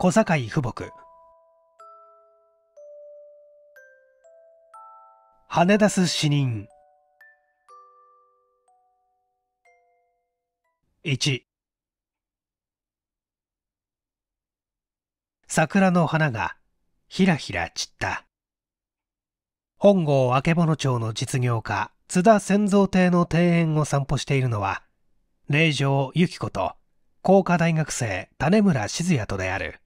小堺富母羽田す死人1桜の花がひらひら散った本郷曙町の実業家津田仙蔵邸の庭園を散歩しているのは霊城由紀子と工科大学生種村静也とである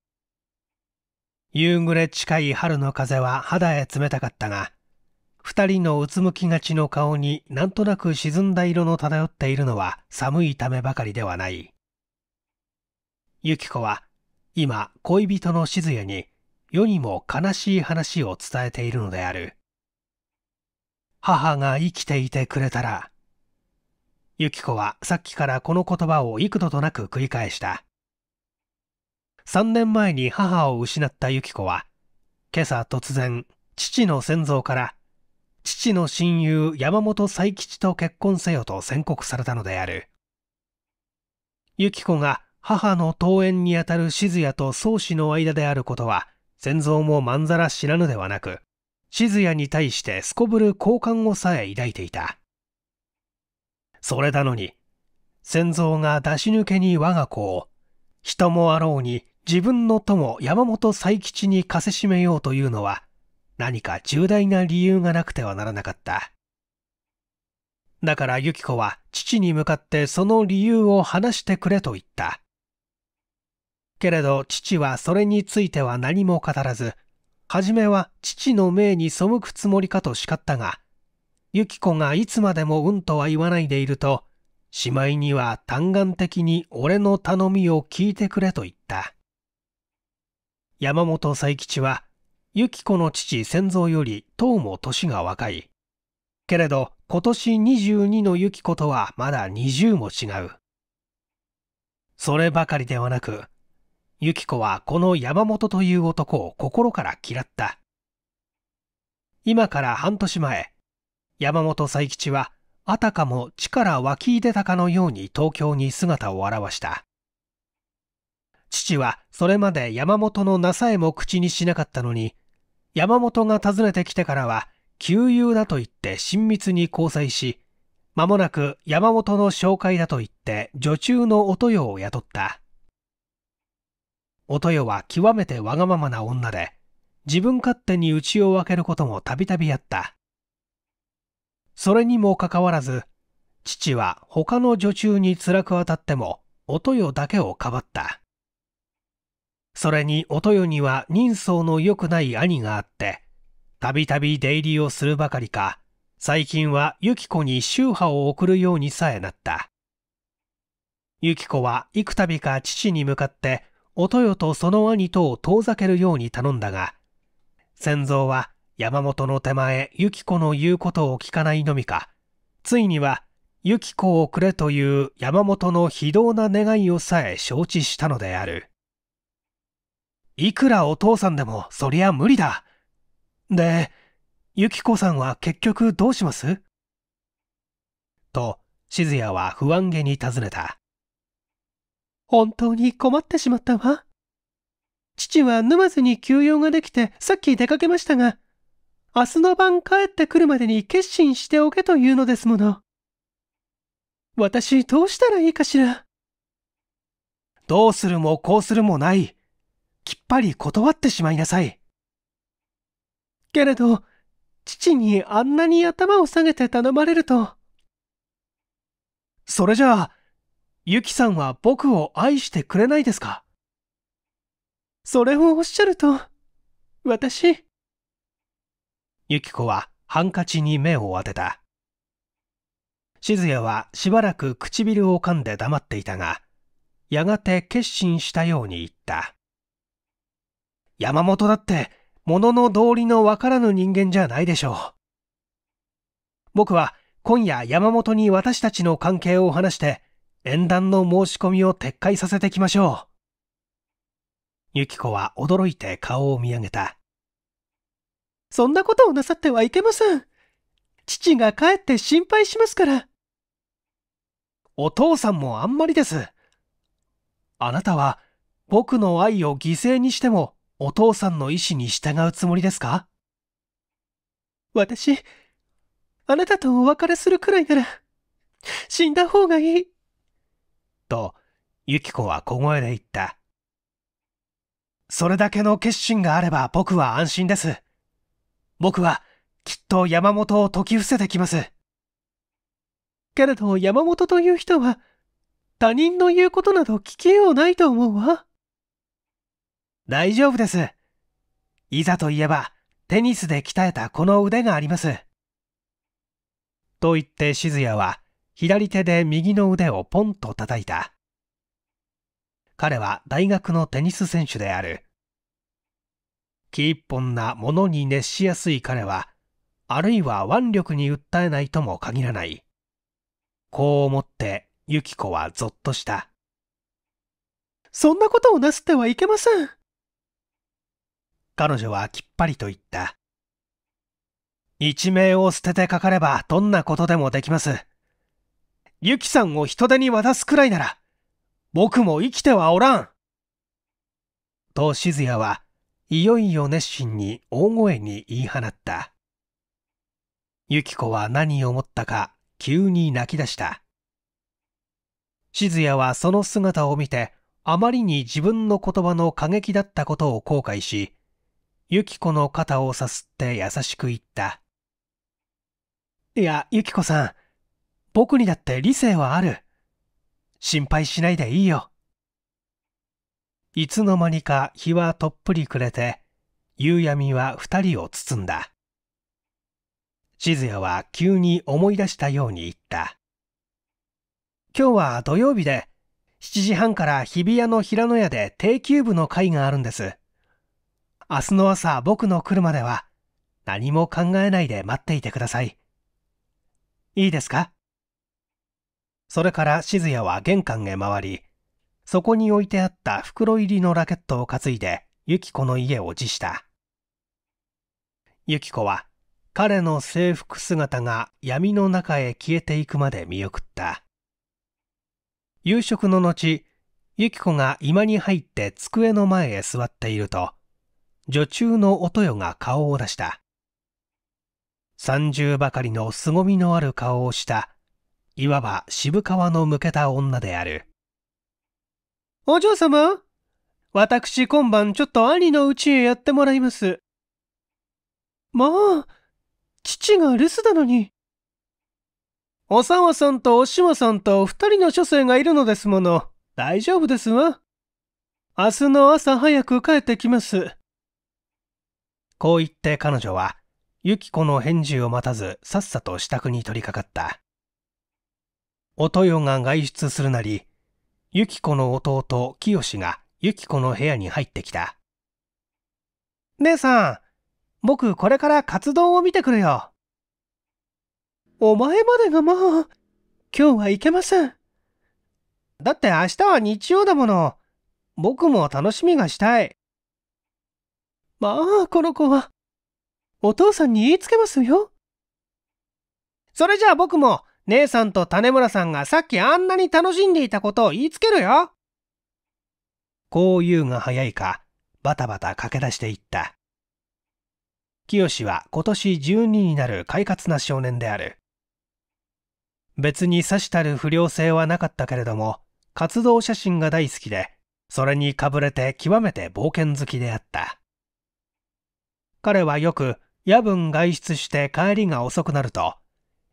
夕暮れ近い春の風は肌へ冷たかったが、二人のうつむきがちの顔になんとなく沈んだ色の漂っているのは寒いためばかりではない。ゆき子は今恋人の静也に世にも悲しい話を伝えているのである。母が生きていてくれたら、ゆき子はさっきからこの言葉を幾度となく繰り返した。3年前に母を失った由紀子は、今朝突然、父の先祖から、父の親友山本佐吉と結婚せよと宣告されたのである。由紀子が母の登園にあたる静也と宗氏の間であることは、先祖もまんざら知らぬではなく、静也に対してすこぶる好感をさえ抱いていた。それなのに、先祖が出し抜けに我が子を、人もあろうに自分の友山本佐吉にかせしめようというのは何か重大な理由がなくてはならなかった。だからユキコは父に向かってその理由を話してくれと言った。けれど父はそれについては何も語らず、初めは父の命に背くつもりかと叱ったが、ユキコがいつまでもうんとは言わないでいると、しまいには嘆願的に俺の頼みを聞いてくれと言った。山本佐吉は、由紀子の父千蔵より当も年が若い。けれど、今年22のゆき子とはまだ20も違う。そればかりではなく、ゆき子はこの山本という男を心から嫌った。今から半年前、山本佐吉はあたかも地から湧き出たかのように東京に姿を現した。父はそれまで山本の名さえも口にしなかったのに、山本が訪ねてきてからは、旧友だと言って親密に交際し、間もなく山本の紹介だと言って女中のお豊を雇った。お豊は極めてわがままな女で、自分勝手に家を開けることもたびたびあった。それにもかかわらず、父は他の女中に辛く当たっても、お豊だけをかばった。それにお豊には人相の良くない兄があって、たびたび出入りをするばかりか、最近はユキコに宗派を送るようにさえなった。ユキコは幾度か父に向かって、お豊とその兄とを遠ざけるように頼んだが、先蔵は山本の手前ユキコの言うことを聞かないのみか、ついにはユキコをくれという山本の非道な願いをさえ承知したのである。いくらお父さんでもそりゃ無理だ。で、ゆきこさんは結局どうしますと、静也は不安げに尋ねた。本当に困ってしまったわ。父は沼津に休養ができてさっき出かけましたが、明日の晩帰ってくるまでに決心しておけというのですもの。私どうしたらいいかしら。どうするもこうするもない。きっぱり断ってしまいなさい。けれど、父にあんなに頭を下げて頼まれると。それじゃあ、ゆきさんは僕を愛してくれないですかそれをおっしゃると、私。ゆき子はハンカチに目を当てた。静也はしばらく唇を噛んで黙っていたが、やがて決心したように言った。山本だって、物の道理のわからぬ人間じゃないでしょう。僕は今夜山本に私たちの関係を話して、縁談の申し込みを撤回させてきましょう。ゆき子は驚いて顔を見上げた。そんなことをなさってはいけません。父が帰って心配しますから。お父さんもあんまりです。あなたは僕の愛を犠牲にしてもお父さんの意志に従うつもりですか私、あなたとお別れするくらいなら、死んだ方がいい。と、ユキコは小声で言った。それだけの決心があれば僕は安心です。僕は、きっと山本を解き伏せてきます。けれど山本という人は、他人の言うことなど聞きようないと思うわ。大丈夫です。いざといえば、テニスで鍛えたこの腕があります。と言って静也は、左手で右の腕をポンと叩いた。彼は大学のテニス選手である。木一本なものに熱しやすい彼は、あるいは腕力に訴えないとも限らない。こう思って、ユキ子はぞっとした。そんなことをなすってはいけません。彼女はきっぱりと言った。一命を捨ててかかればどんなことでもできます。ユキさんを人手に渡すくらいなら、僕も生きてはおらん。と静也はいよいよ熱心に大声に言い放った。ユキコは何を思ったか急に泣き出した。静也はその姿を見てあまりに自分の言葉の過激だったことを後悔し、ユキコの肩をさすって優しく言った。いや、ユキコさん、僕にだって理性はある。心配しないでいいよ。いつの間にか日はとっぷり暮れて、夕闇は二人を包んだ。静也は急に思い出したように言った。今日は土曜日で、7時半から日比谷の平野屋で定休部の会があるんです。明日の朝僕の来るまでは何も考えないで待っていてください。いいですかそれから静也は玄関へ回り、そこに置いてあった袋入りのラケットを担いで、ゆきコの家を辞した。ゆきコは、彼の制服姿が闇の中へ消えていくまで見送った。夕食の後、ゆきコが居間に入って机の前へ座っていると、女中のお豊が顔を出した。三十ばかりの凄みのある顔をした、いわば渋川の向けた女である。お嬢様、私今晩ちょっと兄の家へやってもらいます。まあ、父が留守なのに。お沢さんとおしさんと二人の諸生がいるのですもの。大丈夫ですわ。明日の朝早く帰ってきます。こう言って彼女は、ユキコの返事を待たずさっさと支度に取り掛かった。お豊が外出するなり、ユキコの弟、清がユキコの部屋に入ってきた。姉さん、僕これから活動を見てくるよ。お前までがもう、今日はいけません。だって明日は日曜だもの。僕も楽しみがしたい。まあ、この子は。お父さんに言いつけますよ。それじゃあ僕も、姉さんと種村さんがさっきあんなに楽しんでいたことを言いつけるよ。こう言うが早いか、バタバタ駆け出していった。清は今年12になる快活な少年である。別に刺したる不良性はなかったけれども、活動写真が大好きで、それにかぶれて極めて冒険好きであった。彼はよく夜分外出して帰りが遅くなると、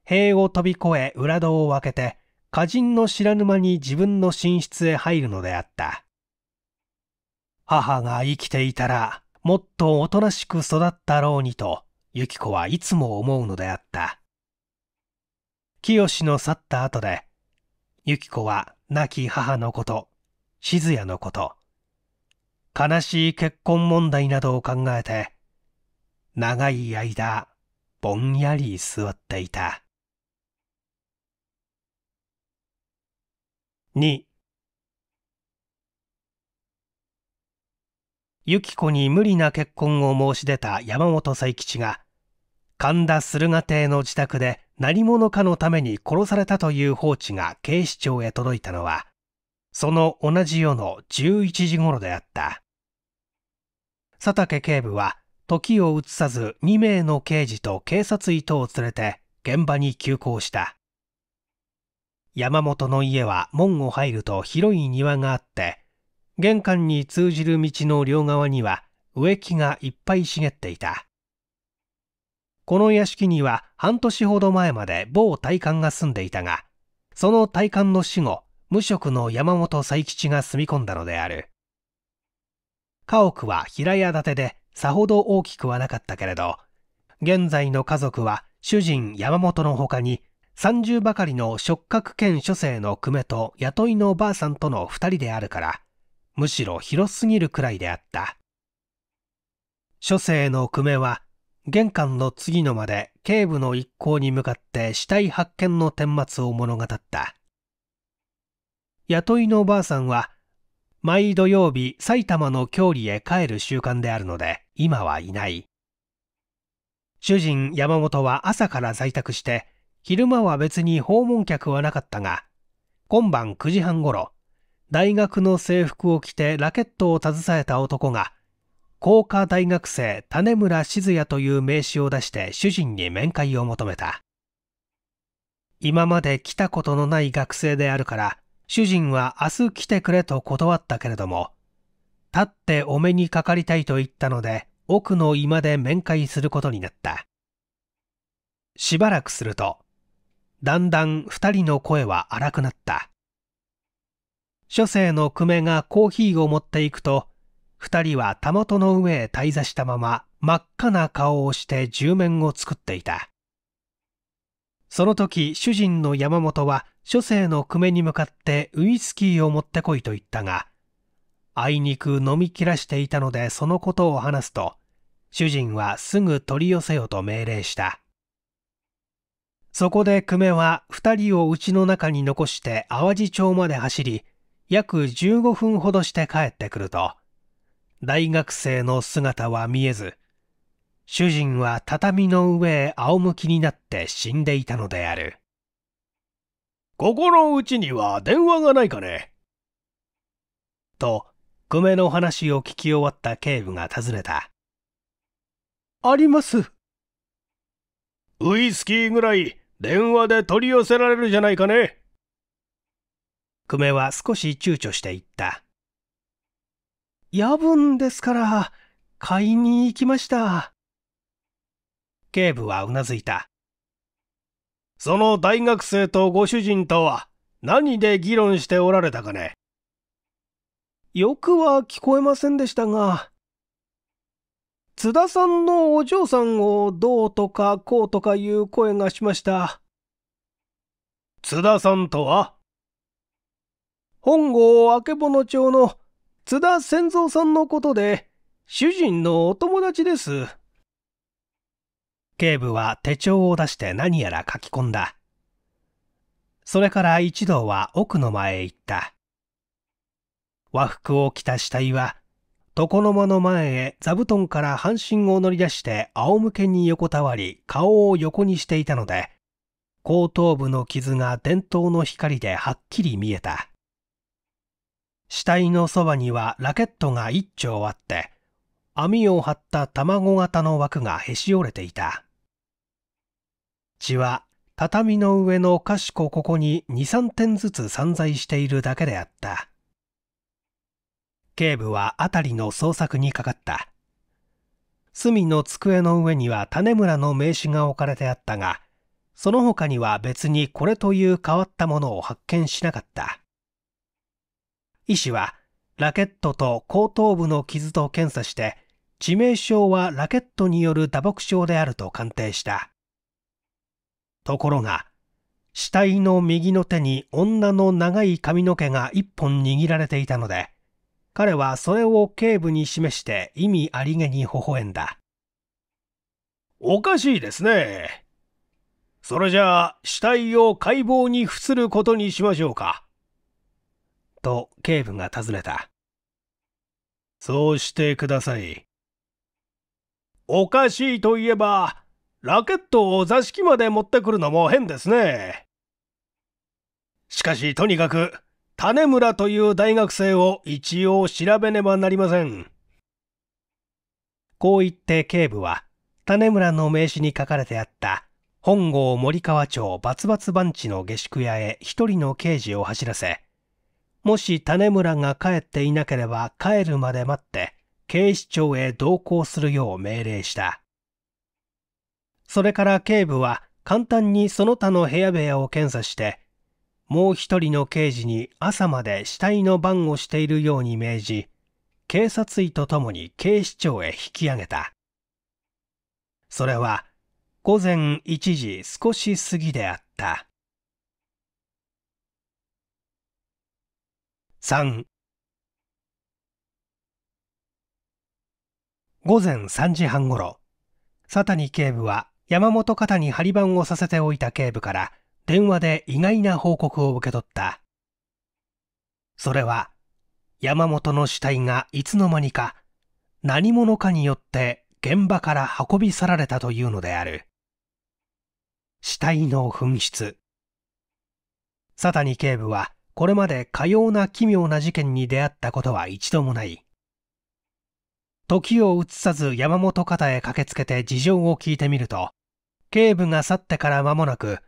塀を飛び越え裏戸を開けて、歌人の知らぬ間に自分の寝室へ入るのであった。母が生きていたら、もっとおとなしく育ったろうにと、ユキ子はいつも思うのであった。清の去った後で、ユキ子は亡き母のこと、静也のこと、悲しい結婚問題などを考えて、長い間ぼんやり座っていた2由紀子に無理な結婚を申し出た山本佐吉が神田駿河邸の自宅で何者かのために殺されたという放置が警視庁へ届いたのはその同じ夜の11時頃であった佐竹警部は時を移さず2名の刑事と警察伊藤を連れて現場に急行した山本の家は門を入ると広い庭があって玄関に通じる道の両側には植木がいっぱい茂っていたこの屋敷には半年ほど前まで某大官が住んでいたがその大官の死後無職の山本佐吉が住み込んだのである家屋は平屋建てでさほど大きくはなかったけれど、現在の家族は主人山本の他に、30ばかりの触覚兼書生の久米と雇いのおばあさんとの2人であるから、むしろ広すぎるくらいであった。書生の久米は、玄関の次の間で警部の一行に向かって死体発見の顛末を物語った。雇いのおばあさんは、毎土曜日埼玉の郷里へ帰る習慣であるので今はいない主人山本は朝から在宅して昼間は別に訪問客はなかったが今晩9時半ごろ大学の制服を着てラケットを携えた男が工科大学生種村静也という名刺を出して主人に面会を求めた今まで来たことのない学生であるから主人は明日来てくれと断ったけれども、立ってお目にかかりたいと言ったので、奥の居間で面会することになった。しばらくすると、だんだん二人の声は荒くなった。書生の久米がコーヒーを持っていくと、二人はたもとの上へ滞座したまま真っ赤な顔をして十面を作っていた。その時主人の山本は諸生の久米に向かってウイスキーを持ってこいと言ったが、あいにく飲み切らしていたのでそのことを話すと、主人はすぐ取り寄せよと命令した。そこで久米は2人を家の中に残して淡路町まで走り、約15分ほどして帰ってくると、大学生の姿は見えず、主人は畳の上へ仰向きになって死んでいたのである。ここのうちには電話がないかねと、久米の話を聞き終わった警部が尋ねた。あります。ウイスキーぐらい電話で取り寄せられるじゃないかね。久米は少し躊躇して言った。夜分ですから、買いに行きました。警部はうなずいた。その大学生とご主人とは何で議論しておられたかねよくは聞こえませんでしたが、津田さんのお嬢さんをどうとかこうとかいう声がしました。津田さんとは本郷曙町の津田仙蔵さんのことで、主人のお友達です。警部は手帳を出して何やら書き込んだ。それから一同は奥の前へ行った。和服を着た死体は、床の間の前へ座布団から半身を乗り出して仰向けに横たわり顔を横にしていたので、後頭部の傷が伝統の光ではっきり見えた。死体のそばにはラケットが一丁あって、網を張った卵型の枠がへし折れていた。血は畳の上のかしここに2、3点ずつ散在しているだけであった。警部は辺りの捜索にかかった。隅の机の上には種村の名刺が置かれてあったが、その他には別にこれという変わったものを発見しなかった。医師は、ラケットと後頭部の傷と検査して、致命傷はラケットによる打撲傷であると鑑定した。ところが、死体の右の手に女の長い髪の毛が一本握られていたので、彼はそれを警部に示して意味ありげに微笑んだ。おかしいですね。それじゃあ死体を解剖に付することにしましょうか。と警部が尋ねた。そうしてください。おかしいといえば、ラケットを座敷まで持ってくるのも変ですね。しかしとにかく、種村という大学生を一応調べねばなりません。こう言って警部は、種村の名刺に書かれてあった本郷森川町バツバツ番地の下宿屋へ一人の刑事を走らせ、もし種村が帰っていなければ帰るまで待って警視庁へ同行するよう命令した。それから警部は簡単にその他の部屋部屋を検査して、もう一人の刑事に朝まで死体の番をしているように命じ、警察医と共に警視庁へ引き上げた。それは午前一時少し過ぎであった。3午前三時半ごろ、佐谷警部は山本肩に張り板をさせておいた警部から電話で意外な報告を受け取った。それは、山本の死体がいつの間にか何者かによって現場から運び去られたというのである。死体の紛失。佐谷警部はこれまでかような奇妙な事件に出会ったことは一度もない。時を移さず山本方へ駆けつけて事情を聞いてみると、警部が去ってから間もなく、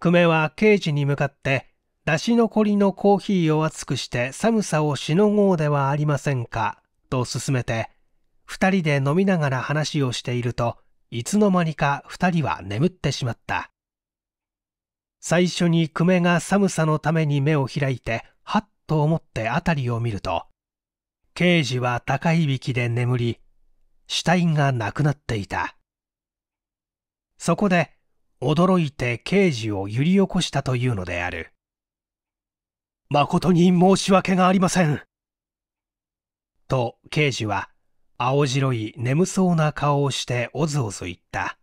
久米は刑事に向かって、出し残りのコーヒーを熱くして寒さをしのごうではありませんか、と勧めて、二人で飲みながら話をしていると、いつの間にか二人は眠ってしまった。最初に久米が寒さのために目を開いて、はっと思って辺りを見ると、刑事は高いびきで眠り、死体がなくなっていた。そこで驚いて刑事を揺り起こしたというのである。誠に申し訳がありません。と刑事は青白い眠そうな顔をしておずおず言った。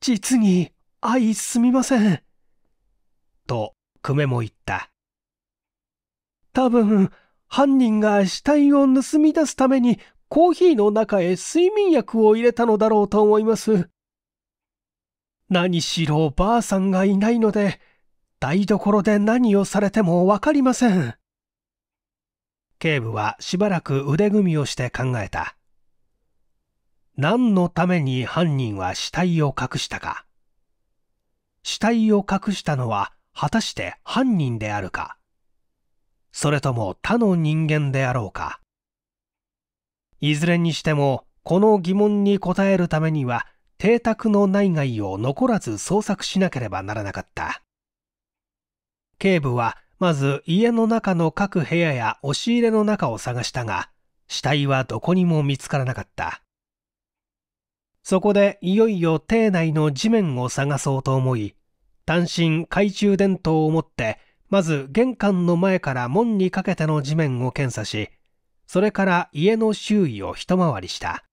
実に愛すみません。と久米も言った。多分犯人が死体を盗み出すためにコーヒーの中へ睡眠薬を入れたのだろうと思います。何しろばあさんがいないので、台所で何をされてもわかりません。警部はしばらく腕組みをして考えた。何のために犯人は死体を隠したか。死体を隠したのは果たして犯人であるか。それとも他の人間であろうか。いずれにしても、この疑問に答えるためには邸宅の内外を残らず捜索しなければならなかった警部はまず家の中の各部屋や押し入れの中を探したが死体はどこにも見つからなかったそこでいよいよ邸内の地面を探そうと思い単身懐中電灯を持ってまず玄関の前から門にかけての地面を検査しそれから家の周囲を一回りした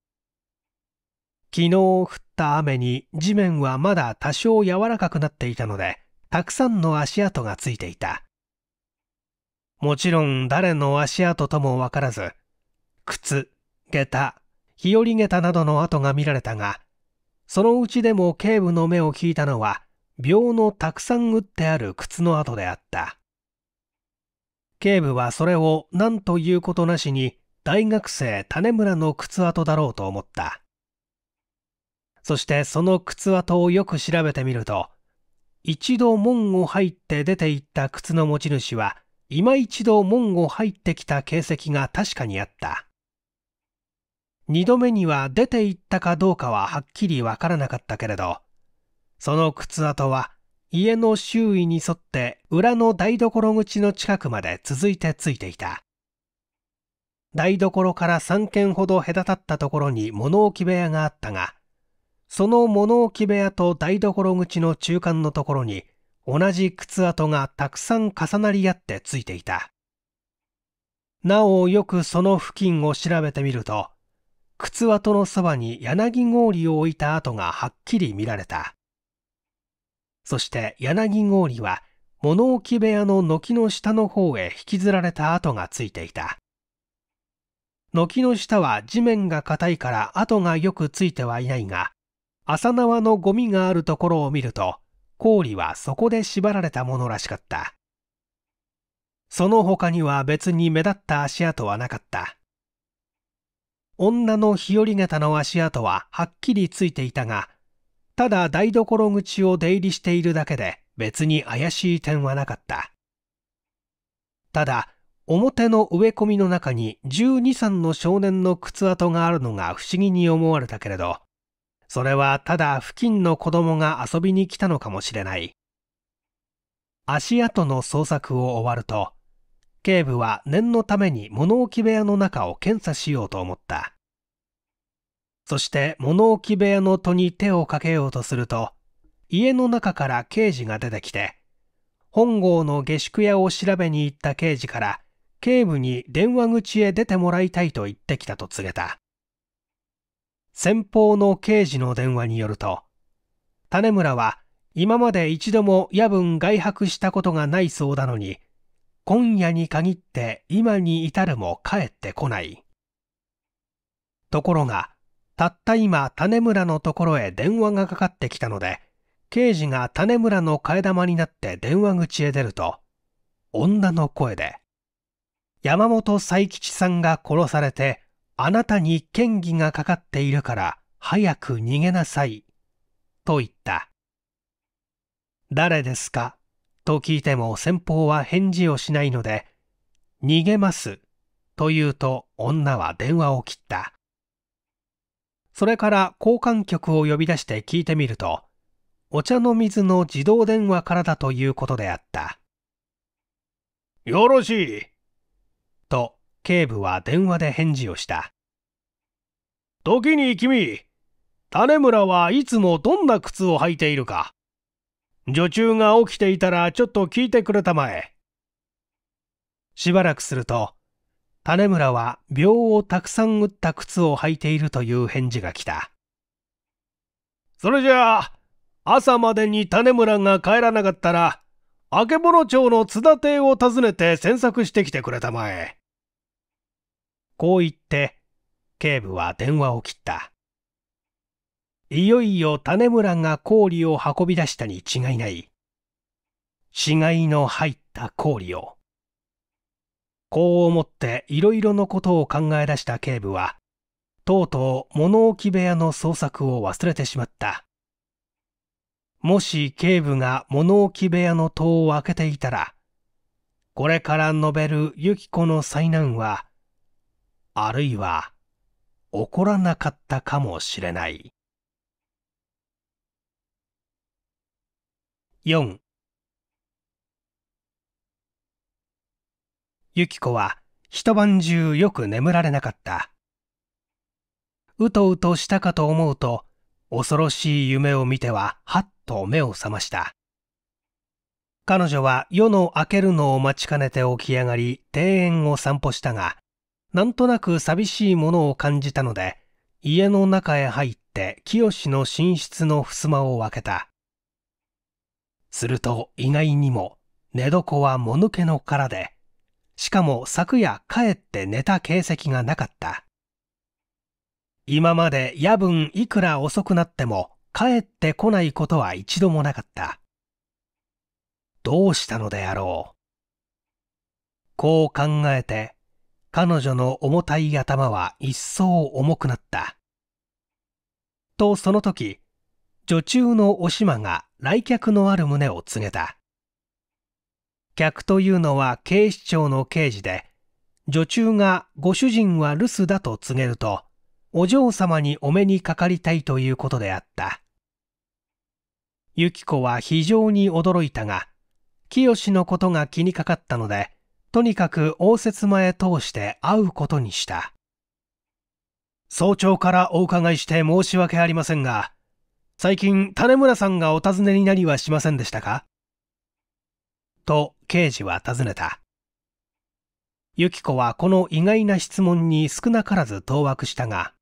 昨日降った雨に地面はまだ多少柔らかくなっていたので、たくさんの足跡がついていた。もちろん誰の足跡ともわからず、靴、下駄、日和下駄などの跡が見られたが、そのうちでも警部の目を引いたのは、病のたくさん打ってある靴の跡であった。警部はそれを何ということなしに、大学生種村の靴跡だろうと思った。そしてその靴跡をよく調べてみると、一度門を入って出て行った靴の持ち主は、今一度門を入ってきた形跡が確かにあった。二度目には出て行ったかどうかははっきりわからなかったけれど、その靴跡は家の周囲に沿って裏の台所口の近くまで続いてついていた。台所から3軒ほど隔たったところに物置部屋があったが、その物置部屋と台所口の中間のところに同じ靴跡がたくさん重なり合ってついていた。なおよくその付近を調べてみると、靴跡のそばに柳氷を置いた跡がはっきり見られた。そして柳氷は物置部屋の軒の下の方へ引きずられた跡がついていた。軒の下は地面が硬いから跡がよくついてはいないが、浅縄のゴミがあるところを見ると氷はそこで縛られたものらしかったその他には別に目立った足跡はなかった女の日和方の足跡ははっきりついていたがただ台所口を出入りしているだけで別に怪しい点はなかったただ表の植え込みの中に1 2 3の少年の靴跡があるのが不思議に思われたけれどそれはただ付近の子供が遊びに来たのかもしれない。足跡の捜索を終わると、警部は念のために物置部屋の中を検査しようと思った。そして物置部屋の戸に手をかけようとすると、家の中から刑事が出てきて、本郷の下宿屋を調べに行った刑事から、警部に電話口へ出てもらいたいと言ってきたと告げた。先方の刑事の電話によると、種村は今まで一度も夜分外泊したことがないそうなのに、今夜に限って今に至るも帰ってこない。ところが、たった今種村のところへ電話がかかってきたので、刑事が種村の替え玉になって電話口へ出ると、女の声で、山本佐吉さんが殺されてあなたに嫌疑がかかっているから早く逃げなさい。と言った。誰ですかと聞いても先方は返事をしないので、逃げます。と言うと女は電話を切った。それから交換局を呼び出して聞いてみると、お茶の水の自動電話からだということであった。よろしい。と警部は電話で返事をした。時に君、種村はいつもどんな靴を履いているか。女中が起きていたらちょっと聞いてくれたまえ。しばらくすると、種村は病をたくさん打った靴を履いているという返事が来た。それじゃあ、朝までに種村が帰らなかったら、曙町の津田邸を訪ねて詮索してきてくれたまえ。こう言って、警部は電話を切った。いよいよ種村が氷を運び出したに違いない。死骸の入った氷を。こう思っていろいろのことを考え出した警部は、とうとう物置部屋の捜索を忘れてしまった。もし警部が物置部屋の戸を開けていたら、これから述べるユキコの災難はあるいは起こらなかったかもしれない4ゆき子は一晩中よく眠られなかったうとうとしたかと思うと恐ろしい夢を見てははっと目を覚ました彼女は夜の明けるのを待ちかねて起き上がり庭園を散歩したがなんとなく寂しいものを感じたので、家の中へ入って清の寝室の襖を開けた。すると意外にも寝床はもぬけの殻で、しかも昨夜帰って寝た形跡がなかった。今まで夜分いくら遅くなっても帰ってこないことは一度もなかった。どうしたのであろう。こう考えて彼女の重たい頭は一層重くなった。とその時、女中のお島が来客のある旨を告げた。客というのは警視庁の刑事で、女中がご主人は留守だと告げると、お嬢様にお目にかかりたいということであった。ゆき子は非常に驚いたが、清のことが気にかかったので、とにかく応接間へ通して会うことにした。早朝からお伺いして申し訳ありませんが、最近種村さんがお尋ねになりはしませんでしたかと刑事は尋ねた。ゆき子はこの意外な質問に少なからず当惑したが、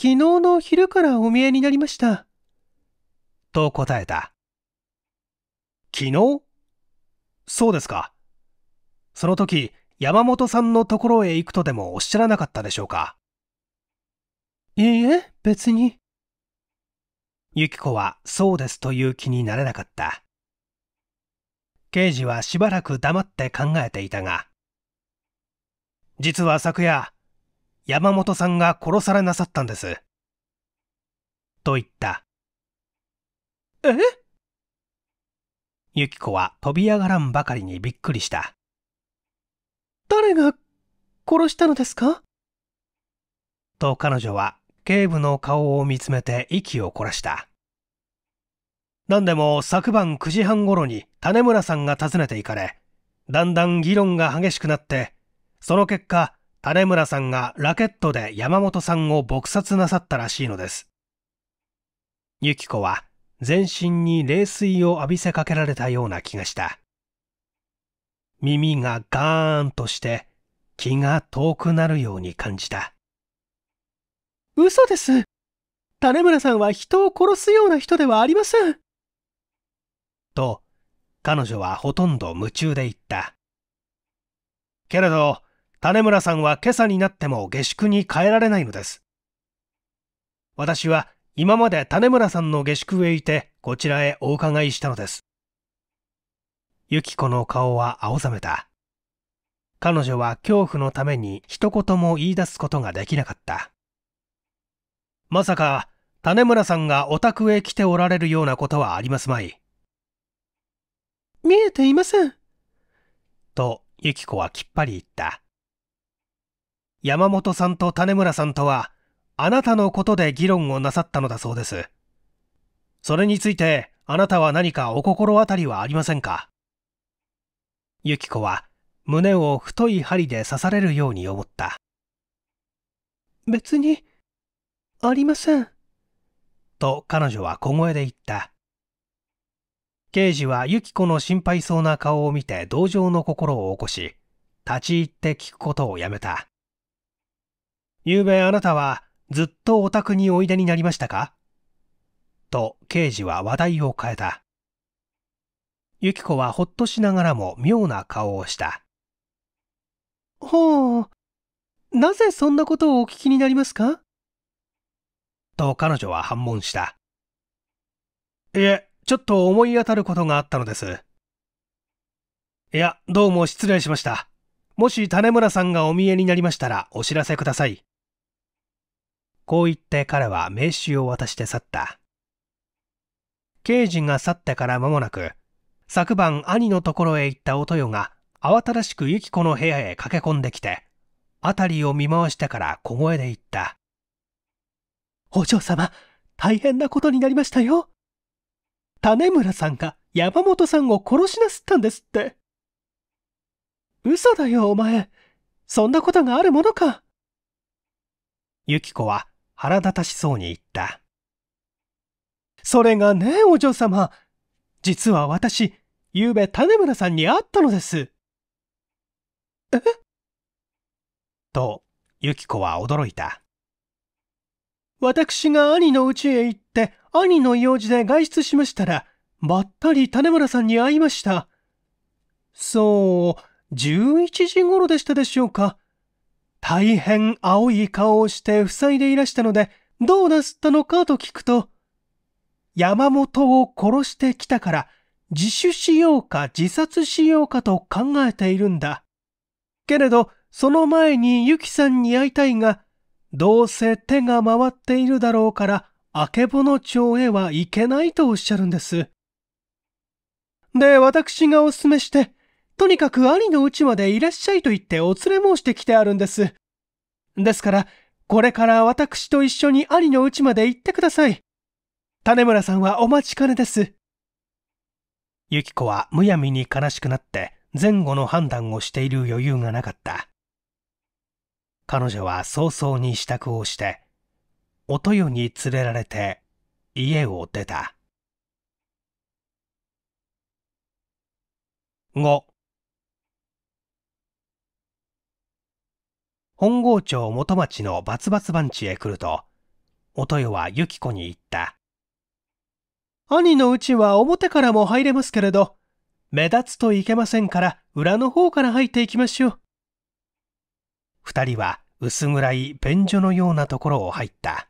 昨日の昼からお見えになりました。と答えた。昨日そうですか。その時、山本さんのところへ行くとでもおっしゃらなかったでしょうかいいえ、別に。ゆき子はそうですという気になれなかった。刑事はしばらく黙って考えていたが、実は昨夜、山本さんが殺されなさったんです。と言った。えゆき子は飛び上がらんばかりにびっくりした。誰が殺したのですかと彼女は警部の顔を見つめて息を凝らした。何でも昨晩9時半頃に種村さんが訪ねていかれ、だんだん議論が激しくなって、その結果、種村さんがラケットで山本さんを撲殺なさったらしいのです。ユキコは全身に冷水を浴びせかけられたような気がした。耳がガーンとして気が遠くなるように感じた。嘘です。種村さんは人を殺すような人ではありません。と、彼女はほとんど夢中で言った。けれど、種村さんは今朝になっても下宿に帰られないのです。私は今まで種村さんの下宿へいてこちらへお伺いしたのです。ユキコの顔は青ざめた。彼女は恐怖のために一言も言い出すことができなかった。まさか、種村さんがお宅へ来ておられるようなことはありますまい。見えていません。と、ユキコはきっぱり言った。山本さんと種村さんとは、あなたのことで議論をなさったのだそうです。それについて、あなたは何かお心当たりはありませんかユキコは胸を太い針で刺されるように思った。別に、ありません。と彼女は小声で言った。刑事はユキコの心配そうな顔を見て同情の心を起こし、立ち入って聞くことをやめた。ゆうべあなたはずっとお宅においでになりましたかと刑事は話題を変えた。ゆき子はほっとしながらも妙な顔をした。ほう、なぜそんなことをお聞きになりますかと彼女は反問した。いえ、ちょっと思い当たることがあったのです。いや、どうも失礼しました。もし種村さんがお見えになりましたらお知らせください。こう言って彼は名刺を渡して去った。刑事が去ってから間もなく、昨晩兄のところへ行ったおよが慌ただしくユキコの部屋へ駆け込んできて辺りを見回してから小声で言ったお嬢様大変なことになりましたよ種村さんが山本さんを殺しなすったんですって嘘だよお前そんなことがあるものかユキコは腹立たしそうに言ったそれがねお嬢様実は私、ゆうべ種村さんに会ったのです。えと、ゆき子は驚いた。私が兄の家へ行って、兄の用事で外出しましたら、ばったり種村さんに会いました。そう、11時頃でしたでしょうか。大変青い顔をして塞いでいらしたので、どうなすったのかと聞くと、山本を殺してきたから自首しようか自殺しようかと考えているんだ。けれど、その前にゆきさんに会いたいが、どうせ手が回っているだろうから、あけぼの町へは行けないとおっしゃるんです。で、私がお勧めして、とにかく兄の家までいらっしゃいと言ってお連れ申してきてあるんです。ですから、これから私と一緒に兄の家まで行ってください。種村さんはお待ちかねです。ゆき子はむやみに悲しくなって前後の判断をしている余裕がなかった。彼女は早々に支度をして、お豊に連れられて家を出た。五。本郷町元町のバツバツ番地へ来ると、お豊はゆき子に言った。兄のうちは表からも入れますけれど、目立つといけませんから裏の方から入っていきましょう。二人は薄暗い便所のようなところを入った。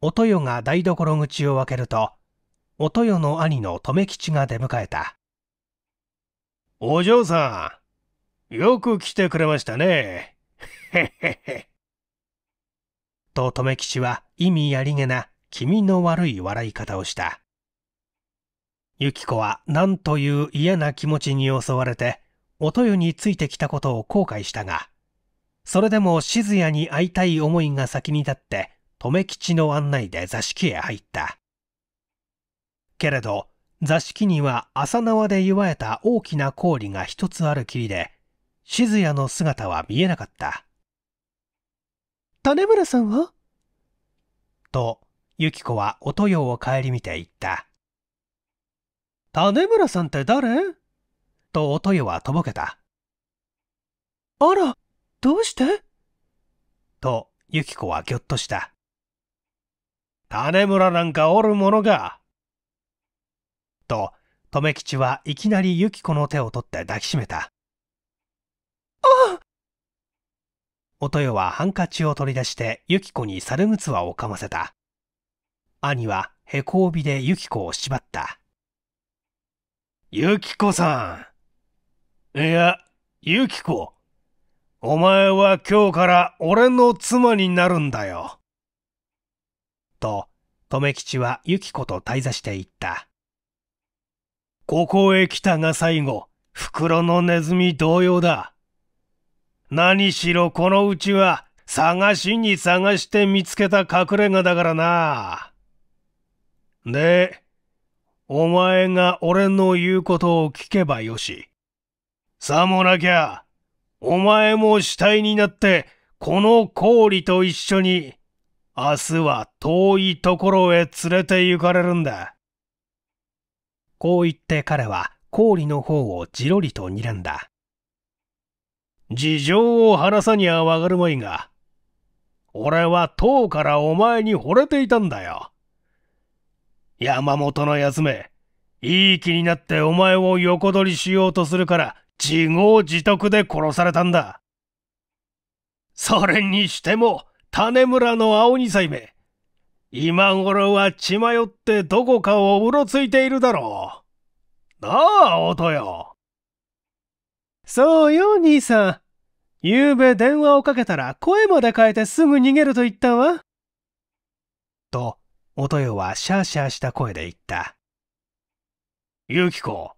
お豊が台所口を開けると、お豊の兄の留吉が出迎えた。お嬢さん、よく来てくれましたね。へへへ。と留吉は意味やりげな気味の悪い笑い方をした。ユキコは何という嫌な気持ちに襲われて、おとよについてきたことを後悔したが、それでも静也に会いたい思いが先に立って、留吉の案内で座敷へ入った。けれど、座敷には朝縄で祝えた大きな氷が一つあるきりで、静也の姿は見えなかった。種村さんはと、ゆき子はおとよを顧みて言った。種村さんって誰とおとよはとぼけた。あら、どうしてと、ゆき子はぎょっとした。種村なんかおるものが。と、留吉はいきなりゆき子の手を取って抱きしめた。ああおとよはハンカチを取り出してゆき子に猿むをかませた。兄はへこびでユキコを縛った。ユキコさん。いや、ユキコ。お前は今日から俺の妻になるんだよ。と、留吉はユキコと対座していった。ここへ来たが最後、袋のネズミ同様だ。何しろこのうちは探しに探して見つけた隠れ家だからな。で、お前が俺の言うことを聞けばよし。さもなきゃ、お前も死体になって、この氷と一緒に、明日は遠いところへ連れて行かれるんだ。こう言って彼は氷の方をじろりと睨んだ。事情を話さにはわかるまいが、俺は塔からお前に惚れていたんだよ。山本の休め。いい気になってお前を横取りしようとするから、自業自得で殺されたんだ。それにしても、種村の青二歳目。今頃は血迷ってどこかをうろついているだろう。なあ、音よ。そうよ、兄さん。ゆうべ電話をかけたら声まで変えてすぐ逃げると言ったわ。と、おとよはシャーシャーした声で言った。ゆきこ、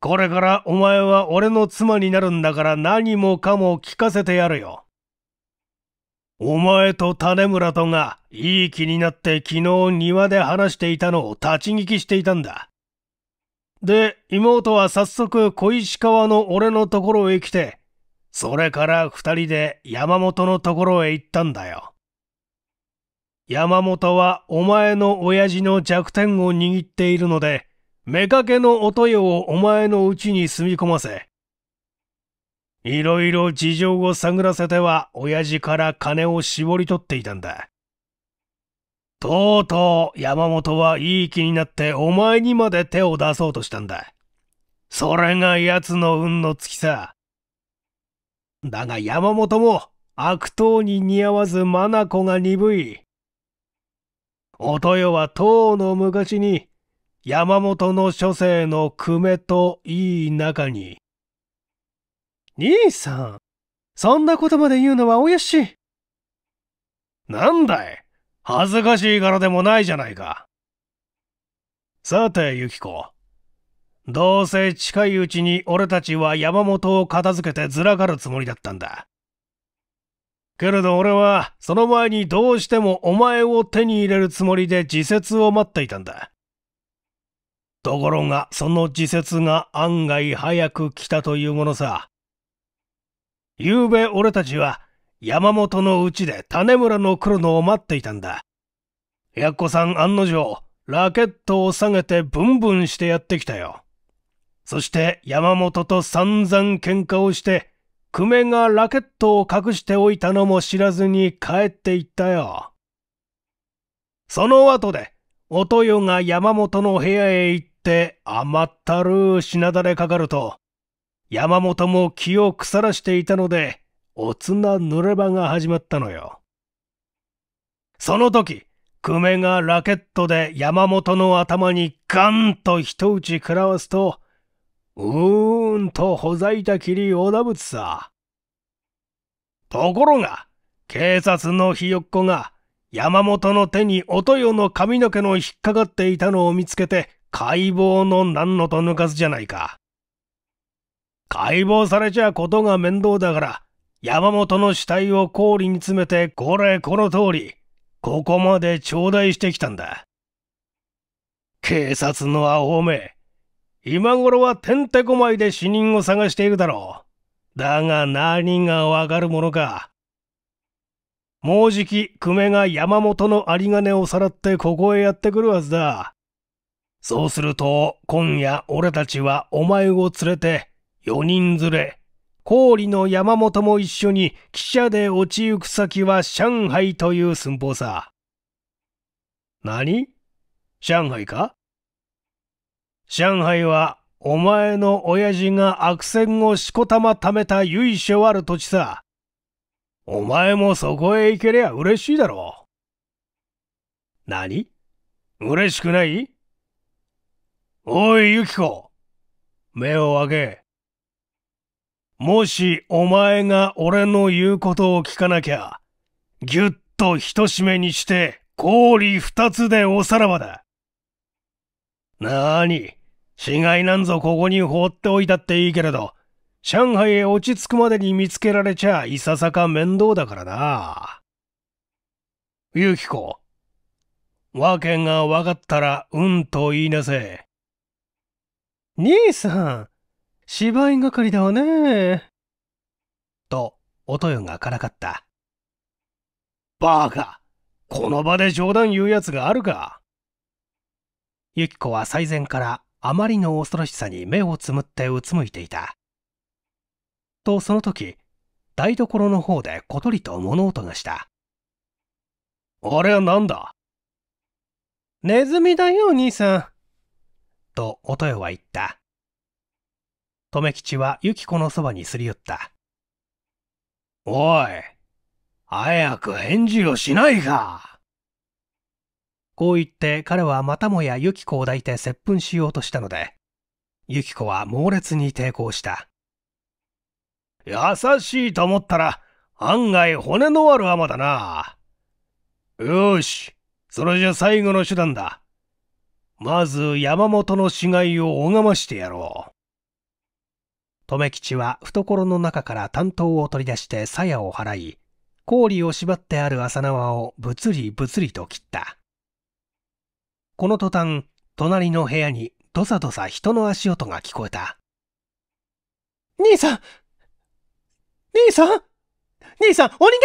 これからお前は俺の妻になるんだから何もかも聞かせてやるよ。お前と種村とがいい気になって昨日庭で話していたのを立ち聞きしていたんだ。で、妹は早速小石川の俺のところへ来て、それから二人で山本のところへ行ったんだよ。山本はお前の親父の弱点を握っているので、妾のおよをお前の家に住み込ませ。いろいろ事情を探らせては親父から金を絞り取っていたんだ。とうとう山本はいい気になってお前にまで手を出そうとしたんだ。それが奴の運の尽きさ。だが山本も悪党に似合わずコが鈍い。とよは塔の昔に山本の諸生の久米といい中に。兄さん、そんなことまで言うのはおやしい。なんだい、恥ずかしいからでもないじゃないか。さて、ゆき子。どうせ近いうちに俺たちは山本を片付けてずらかるつもりだったんだ。けれど俺は、その前にどうしてもお前を手に入れるつもりで自説を待っていたんだ。ところが、その自説が案外早く来たというものさ。昨べ俺たちは、山本のうちで種村の来るのを待っていたんだ。やっこさん案の定、ラケットを下げてブンブンしてやってきたよ。そして山本と散々喧嘩をして、久米がラケットを隠しておいたのも知らずに帰っていったよ。その後で、お豊が山本の部屋へ行って甘ったる品だれかかると、山本も気を腐らしていたので、おつな濡れ場が始まったのよ。その時、久米がラケットで山本の頭にガンと一打ち食らわすと、うーんとほざいたきり織田仏さ。ところが、警察のひよっこが、山本の手におよの髪の毛の引っかかっていたのを見つけて、解剖の何のと抜かずじゃないか。解剖されちゃことが面倒だから、山本の死体を氷に詰めて、これこの通り、ここまで頂戴してきたんだ。警察の青め、今頃はてんてこまいで死人を探しているだろう。だが何がわかるものか。もうじき久米が山本の有金をさらってここへやってくるはずだ。そうすると今夜俺たちはお前を連れて4人連れ、氷の山本も一緒に汽車で落ち行く先は上海という寸法さ。何上海か上海はお前の親父が悪戦をしこたま貯めた由緒ある土地さ。お前もそこへ行けりゃ嬉しいだろう。何嬉しくないおい、ゆきこ。目を開け。もしお前が俺の言うことを聞かなきゃ、ぎゅっと一締めにして氷二つでおさらばだ。なーに死骸なんぞここに放っておいたっていいけれど、上海へ落ち着くまでに見つけられちゃいささか面倒だからな。ゆきこ、わけが分かったらうんと言いなせ兄さん、芝居係だわね。と、おとよがからかった。バカこの場で冗談言うやつがあるかゆきこは最前からあまりの恐ろしさに目をつむってうつむいていた。とその時、台所の方で小鳥と物音がした。あれはなんだネズミだよ、兄さん。と音よは言った。留吉はゆきコのそばにすり寄った。おい、早く返事をしないか。こう言って彼はまたもやユキコを抱いて接吻しようとしたので、ユキコは猛烈に抵抗した。優しいと思ったら、案外骨のあるアだな。よし、それじゃ最後の手段だ。まず山本の死骸を拝ましてやろう。留吉は懐の中から担当を取り出して鞘を払い、氷を縛ってある浅縄をぶつりぶつりと切った。この途端、隣の部屋にどさどさ人の足音が聞こえた。兄さん兄さん兄さんお逃げ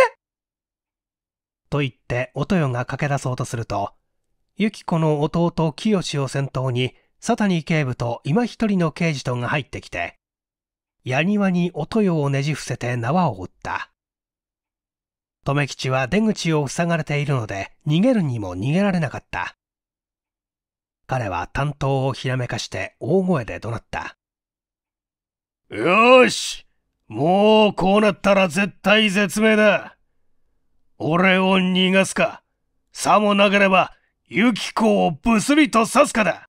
と言っておとよが駆け出そうとすると、ゆき子の弟清を先頭に、佐谷警部と今一人の刑事とが入ってきて、やにわにおとよをねじ伏せて縄を打った。留吉は出口を塞がれているので逃げるにも逃げられなかった。彼は担当をひらめかして大声で怒鳴った。よしもうこうなったら絶対絶命だ俺を逃がすかさもなければ、ユキコをブスリと刺すかだ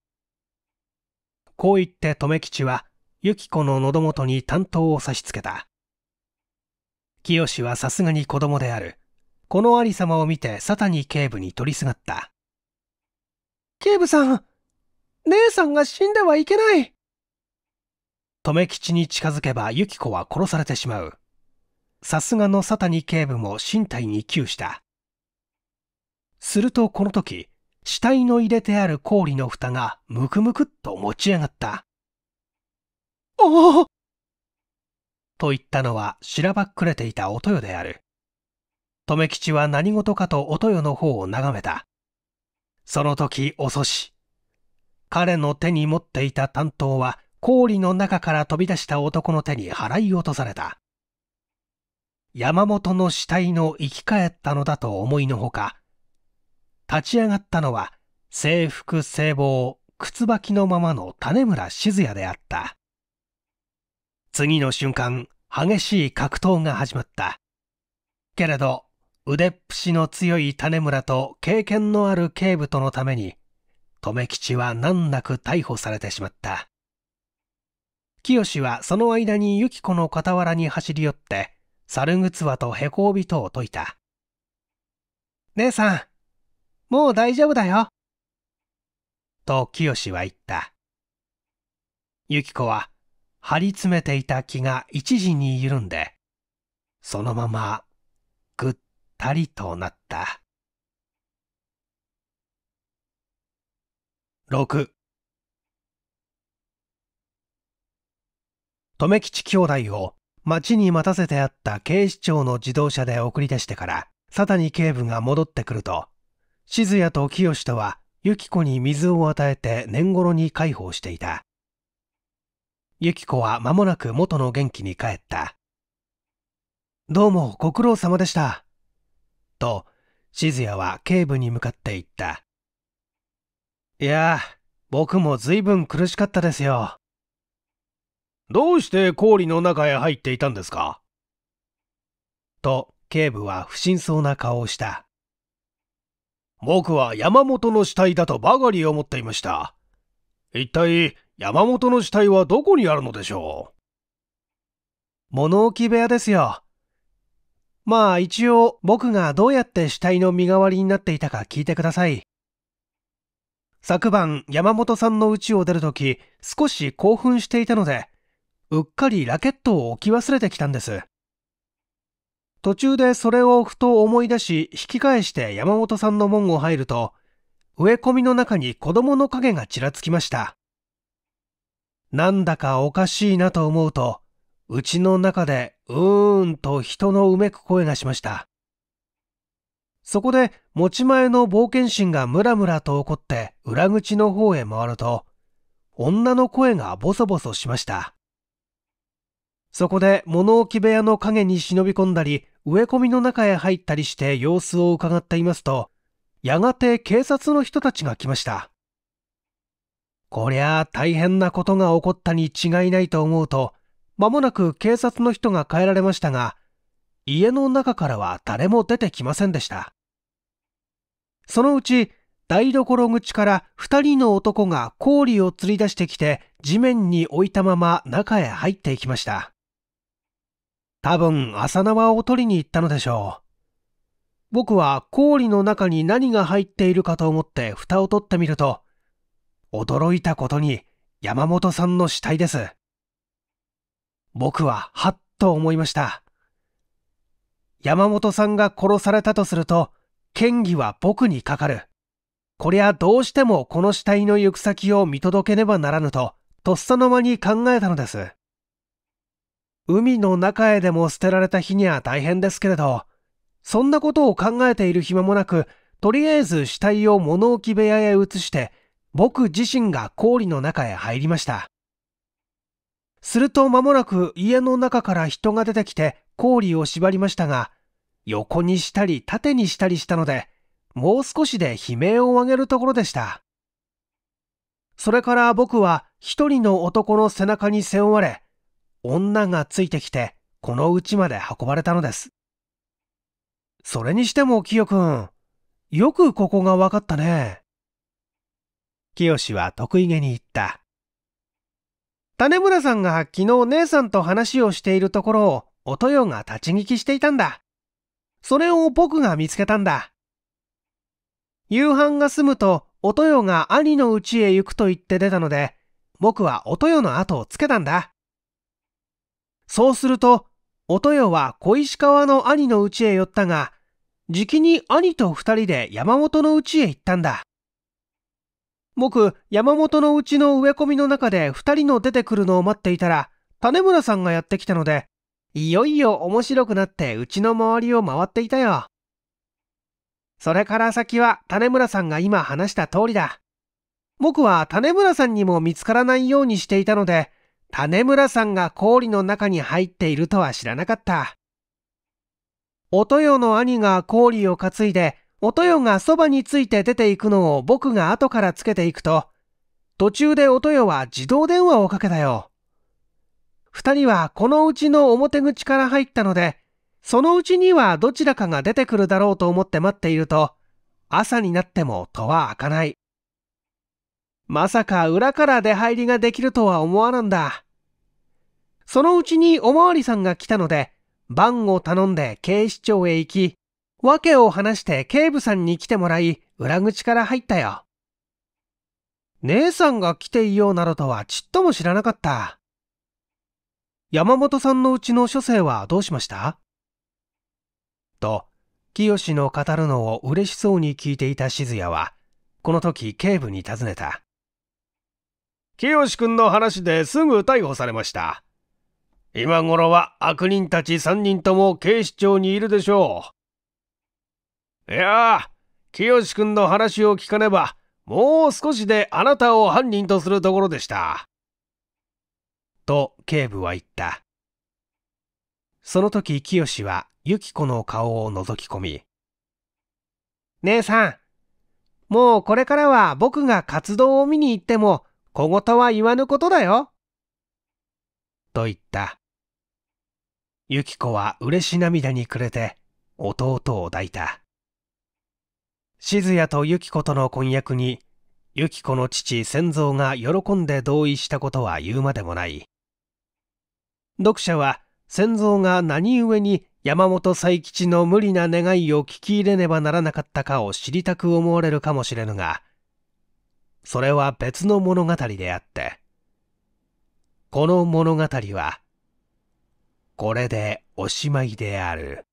こう言って留吉は、ユキコの喉元に担当を差し付けた。清はさすがに子供である。このありさまを見て、サタニ警部に取りすがった。警部さん、姉さんが死んではいけない留吉に近づけばユキコは殺されてしまう。さすがの佐谷警部も身体に窮した。するとこの時、死体の入れてある氷の蓋がムクムクっと持ち上がった。おおと言ったのはしらばっくれていた音よである。留吉は何事かと音よの方を眺めた。その時遅し、彼の手に持っていた担当は氷の中から飛び出した男の手に払い落とされた山本の死体の生き返ったのだと思いのほか立ち上がったのは制服制帽靴履きのままの種村静也であった次の瞬間激しい格闘が始まったけれど腕っぷしの強い種村と経験のある警部とのために留吉は難なく逮捕されてしまった。清はその間にユキ子の傍らに走り寄って、猿ぐつわとへこびとを解いた。姉さん、もう大丈夫だよ。と清は言った。ユキ子は、張り詰めていた気が一時に緩んで、そのままぐったりとなった。6留吉兄弟を町に待たせてあった警視庁の自動車で送り出してから佐谷警部が戻ってくると静也と清とは由紀子に水を与えて年頃に介抱していたゆき子は間もなく元の元気に帰ったどうもご苦労様でしたと静也は警部に向かって言ったいや僕も随分苦しかったですよ。どうして氷の中へ入っていたんですかと、警部は不審そうな顔をした。僕は山本の死体だとばかり思っていました。一体、山本の死体はどこにあるのでしょう物置部屋ですよ。まあ一応僕がどうやって死体の身代わりになっていたか聞いてください。昨晩山本さんの家を出るとき少し興奮していたので、うっかりラケットを置き忘れてきたんです。途中でそれをふと思い出し引き返して山本さんの門を入ると、植え込みの中に子供の影がちらつきました。なんだかおかしいなと思うと、うちの中でうーんと人のうめく声がしました。そこで持ち前の冒険心がムラムラと怒って裏口の方へ回ると、女の声がボソボソしました。そこで物置部屋の影に忍び込んだり、植え込みの中へ入ったりして様子を伺っていますと、やがて警察の人たちが来ました。こりゃあ大変なことが起こったに違いないと思うと、間もなく警察の人が帰られましたが、家の中からは誰も出てきませんでした。そのうち台所口から二人の男が氷を釣り出してきて地面に置いたまま中へ入っていきました。多分朝縄を取りに行ったのでしょう。僕は氷の中に何が入っているかと思って蓋を取ってみると、驚いたことに山本さんの死体です。僕ははっと思いました。山本さんが殺されたとすると、権威は僕にかかる。こりゃどうしてもこの死体の行く先を見届けねばならぬと、とっさの間に考えたのです。海の中へでも捨てられた日には大変ですけれど、そんなことを考えている暇もなく、とりあえず死体を物置部屋へ移して、僕自身が氷の中へ入りました。すると間もなく家の中から人が出てきて氷を縛りましたが、横にしたり縦にしたりしたので、もう少しで悲鳴を上げるところでした。それから僕は一人の男の背中に背負われ、女がついてきて、この家まで運ばれたのです。それにしても、清くん、よくここが分かったね。きよしは得意げに言った。種村さんが昨日姉さんと話をしているところを、おとよが立ち聞きしていたんだ。それを僕が見つけたんだ。夕飯が済むと、おとよが兄の家へ行くと言って出たので、僕はおとよの後をつけたんだ。そうすると、おとよは小石川の兄の家へ寄ったが、じきに兄と二人で山本の家へ行ったんだ。僕、山本の家の植え込みの中で二人の出てくるのを待っていたら、種村さんがやってきたので、いよいよ面白くなってうちの周りを回っていたよ。それから先は種村さんが今話した通りだ。僕は種村さんにも見つからないようにしていたので、種村さんが氷の中に入っているとは知らなかった。おとよの兄が氷を担いで、おとよがそばについて出ていくのを僕が後からつけていくと、途中でおとよは自動電話をかけたよ。二人はこのうちの表口から入ったので、そのうちにはどちらかが出てくるだろうと思って待っていると、朝になっても戸は開かない。まさか裏から出入りができるとは思わなんだ。そのうちにおまわりさんが来たので、番を頼んで警視庁へ行き、訳を話して警部さんに来てもらい、裏口から入ったよ。姉さんが来ていようなどとはちっとも知らなかった。山本さんのうちの書生はどうしましたと、清の語るのを嬉しそうに聞いていた静也は、この時警部に尋ねた。清くんの話ですぐ逮捕されました。今頃は悪人たち3人とも警視庁にいるでしょう。いやあ、清くんの話を聞かねば、もう少しであなたを犯人とするところでした。と警部は言った。その時、清はユキコの顔を覗き込み、姉さん、もうこれからは僕が活動を見に行っても、小言は言わぬことだよ。と言った。ユキコは嬉し涙にくれて、弟を抱いた。静也とユキコとの婚約に、ユキコの父、仙蔵が喜んで同意したことは言うまでもない。読者は先蔵が何故に山本佐吉の無理な願いを聞き入れねばならなかったかを知りたく思われるかもしれぬが、それは別の物語であって、この物語は、これでおしまいである。